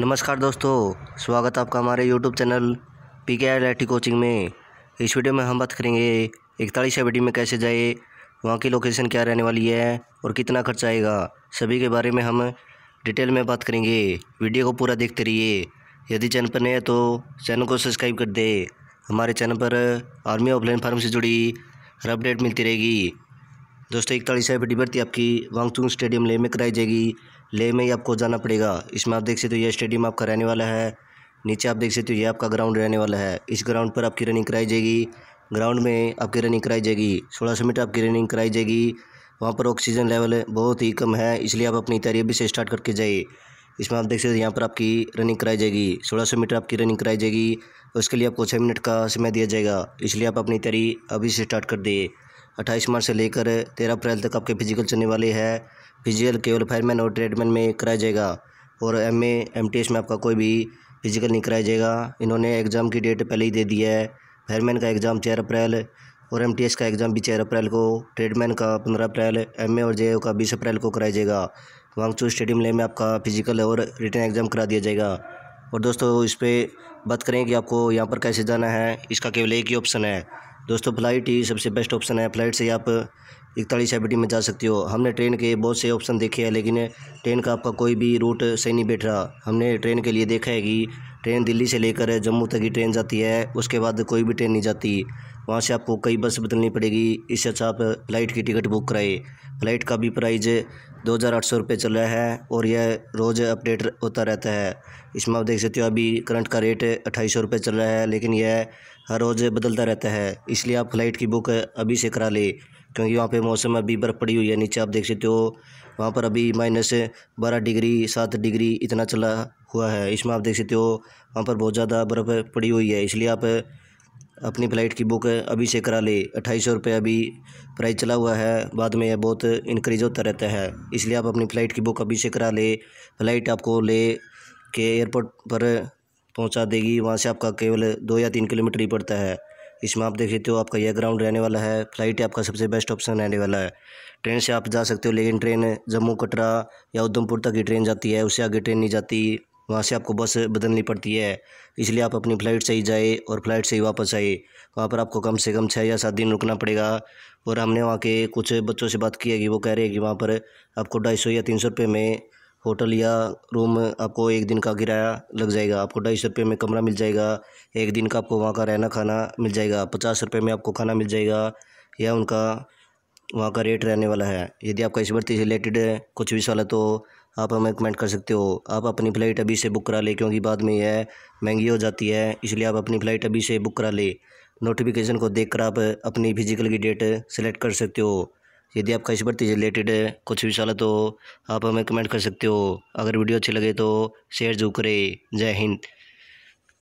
नमस्कार दोस्तों स्वागत है आपका हमारे यूट्यूब चैनल पी के आई आई कोचिंग में इस वीडियो में हम बात करेंगे इकतालीस बेटी में कैसे जाए वहाँ की लोकेशन क्या रहने वाली है और कितना खर्च आएगा सभी के बारे में हम डिटेल में बात करेंगे वीडियो को पूरा देखते रहिए यदि चैनल पर नए हैं तो चैनल को सब्सक्राइब कर दे हमारे चैनल पर आर्मी ऑफलाइन फार्म से जुड़ी हर अपडेट मिलती रहेगी दोस्तों इकतालीस इकतालीसवीं भर्ती आपकी वांगचुंग स्टेडियम ले में कराई जाएगी ले में ही आपको जाना पड़ेगा इसमें आप देख सकते हो यह स्टेडियम आपका रहने वाला है नीचे आप देख सकते हो यह आपका ग्राउंड रहने वाला है इस ग्राउंड पर आपकी रनिंग कराई जाएगी ग्राउंड में आपकी रनिंग कराई जाएगी सोलह सौ मीटर आपकी रनिंग कराई जाएगी वहाँ पर ऑक्सीजन लेवल बहुत ही कम है इसलिए आप अपनी तैयारी अभी से स्टार्ट करके जाइए इसमें आप देख सकते हो यहाँ पर आपकी रनिंग कराई जाएगी सोलह सौ मीटर आपकी रनिंग कराई जाएगी उसके लिए आपको छः मिनट का समय दिया जाएगा इसलिए आप अपनी तैयारी अभी से स्टार्ट कर दिए अट्ठाईस मार्च से लेकर तेरह अप्रैल तक आपके फिजिकल चलने वाले है फिजिकल केवल फायरमैन और ट्रेडमैन में कराया जाएगा और M A M T S में आपका कोई भी फिजिकल नहीं कराया जाएगा इन्होंने एग्ज़ाम की डेट पहले ही दे दी है फायरमैन का एग्ज़ाम चार अप्रैल और एम का एग्ज़ाम भी चार अप्रैल को ट्रेडमैन का पंद्रह अप्रैल एम और जे का बीस अप्रैल को कराया जाएगा वांगचू स्टेडियम ले में आपका फिजिकल और रिटर्न एग्ज़ाम करा दिया जाएगा और दोस्तों इस पर बात करें कि आपको यहाँ पर कैसे जाना है इसका केवल एक ही ऑप्शन है दोस्तों फ़्लाइट ही सबसे बेस्ट ऑप्शन है फ़्लाइट से आप इकतालीस आई में जा सकते हो हमने ट्रेन के बहुत से ऑप्शन देखे हैं लेकिन ट्रेन का आपका कोई भी रूट सही नहीं बैठ रहा हमने ट्रेन के लिए देखा है कि ट्रेन दिल्ली से लेकर जम्मू तक ही ट्रेन जाती है उसके बाद कोई भी ट्रेन नहीं जाती वहाँ से आपको कई बस बदलनी पड़ेगी इससे अच्छा आप फ़्लाइट की टिकट बुक कराए फ़्लाइट का भी प्राइज़ दो हज़ार आठ सौ रुपये चल रहा है और यह रोज़ अपडेट होता रहता है इसमें आप देख सकते हो अभी करंट का रेट अट्ठाईस सौ रुपये चल रहा है लेकिन यह हर रोज़ बदलता रहता है इसलिए आप फ़्लाइट की बुक अभी से करा लें क्योंकि वहाँ पे मौसम अभी बर्फ़ पड़ी हुई है नीचे आप देख सकते हो वहाँ पर अभी माइनस बारह डिग्री सात डिग्री इतना चला हुआ है इसमें आप देख सकते हो वहाँ पर बहुत ज़्यादा बर्फ़ पड़ी हुई है इसलिए आप अपनी फ़्लाइट की बुक अभी से करा ले अट्ठाईस सौ रुपये अभी प्राइस चला हुआ है बाद में यह बहुत इंक्रीज होता रहता है इसलिए आप अपनी फ़्लाइट की बुक अभी से करा ले फ़्लाइट आपको ले के एयरपोर्ट पर पहुंचा देगी वहां से आपका केवल दो या तीन किलोमीटर ही पड़ता है इसमें आप देख सकते हो आपका यह ग्राउंड रहने वाला है फ़्लाइट आपका सबसे बेस्ट ऑप्शन रहने वाला है ट्रेन से आप जा सकते हो लेकिन ट्रेन जम्मू कटरा या उधमपुर तक ही ट्रेन जाती है उससे आगे ट्रेन नहीं जाती वहाँ से आपको बस बदलनी पड़ती है इसलिए आप अपनी फ़्लाइट से ही जाए और फ्लाइट से ही वापस आए वहाँ पर आपको कम से कम छः या सात दिन रुकना पड़ेगा और हमने वहाँ के कुछ बच्चों से बात की है कि वो कह रहे हैं कि वहाँ पर आपको ढाई सौ या तीन सौ रुपये में होटल या रूम आपको एक दिन का किराया लग जाएगा आपको ढाई सौ रुपये में कमरा मिल जाएगा एक दिन का आपको वहाँ का रहना खाना मिल जाएगा पचास रुपये में आपको खाना मिल जाएगा या उनका वहाँ का रेट रहने वाला है यदि आपका इस भर्ती से रिलेटेड कुछ भी सवाल है तो आप हमें कमेंट कर सकते हो आप अपनी फ़्लाइट अभी से बुक करा ले क्योंकि बाद में यह महंगी हो जाती है इसलिए आप अपनी फ़्लाइट अभी से बुक करा ले नोटिफिकेशन को देखकर आप अपनी फिजिकल की डेट सेलेक्ट कर सकते हो यदि आपका इस भर्ती से रिलेटेड कुछ भी सवाल तो आप हमें कमेंट कर सकते हो अगर वीडियो अच्छी लगे तो शेयर जरूर करें जय हिंद